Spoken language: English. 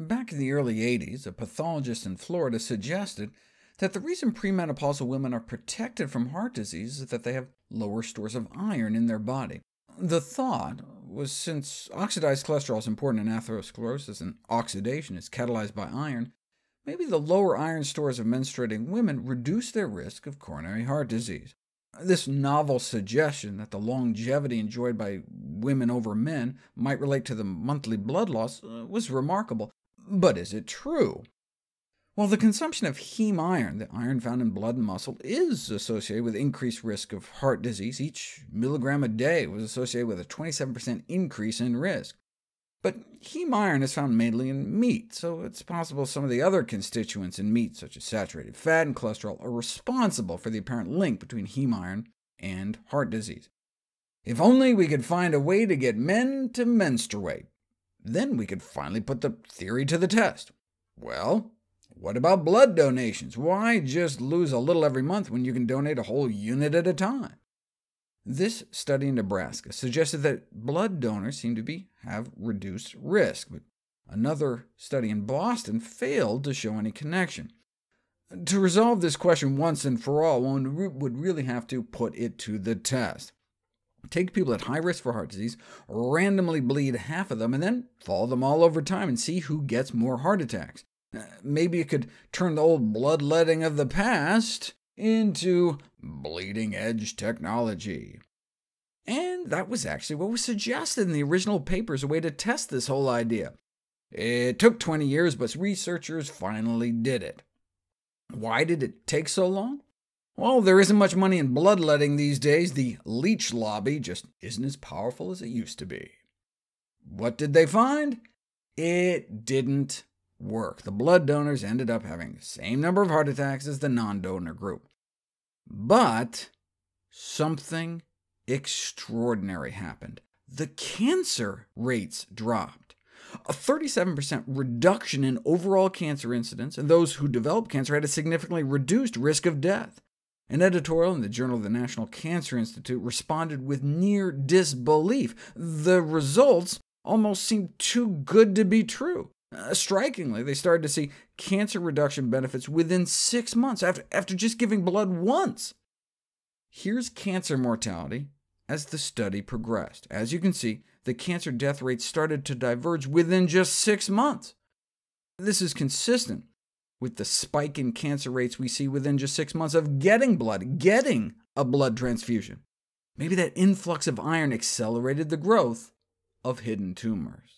Back in the early 80s, a pathologist in Florida suggested that the reason premenopausal women are protected from heart disease is that they have lower stores of iron in their body. The thought was since oxidized cholesterol is important in atherosclerosis and oxidation is catalyzed by iron, maybe the lower iron stores of menstruating women reduce their risk of coronary heart disease. This novel suggestion that the longevity enjoyed by women over men might relate to the monthly blood loss uh, was remarkable, but is it true? Well, the consumption of heme iron, the iron found in blood and muscle, is associated with increased risk of heart disease. Each milligram a day was associated with a 27% increase in risk. But heme iron is found mainly in meat, so it's possible some of the other constituents in meat, such as saturated fat and cholesterol, are responsible for the apparent link between heme iron and heart disease. If only we could find a way to get men to menstruate. Then we could finally put the theory to the test. Well, what about blood donations? Why just lose a little every month when you can donate a whole unit at a time? This study in Nebraska suggested that blood donors seem to be have reduced risk, but another study in Boston failed to show any connection. To resolve this question once and for all, one would really have to put it to the test take people at high risk for heart disease, randomly bleed half of them, and then follow them all over time and see who gets more heart attacks. Uh, maybe it could turn the old bloodletting of the past into bleeding-edge technology. And that was actually what was suggested in the original papers, a way to test this whole idea. It took 20 years, but researchers finally did it. Why did it take so long? Well, there isn't much money in bloodletting these days. The leech lobby just isn't as powerful as it used to be. What did they find? It didn't work. The blood donors ended up having the same number of heart attacks as the non-donor group. But something extraordinary happened. The cancer rates dropped. A 37% reduction in overall cancer incidence, and those who developed cancer had a significantly reduced risk of death. An editorial in the Journal of the National Cancer Institute responded with near disbelief. The results almost seemed too good to be true. Uh, strikingly, they started to see cancer reduction benefits within six months after, after just giving blood once. Here's cancer mortality as the study progressed. As you can see, the cancer death rates started to diverge within just six months. This is consistent with the spike in cancer rates we see within just six months of getting blood, getting a blood transfusion. Maybe that influx of iron accelerated the growth of hidden tumors.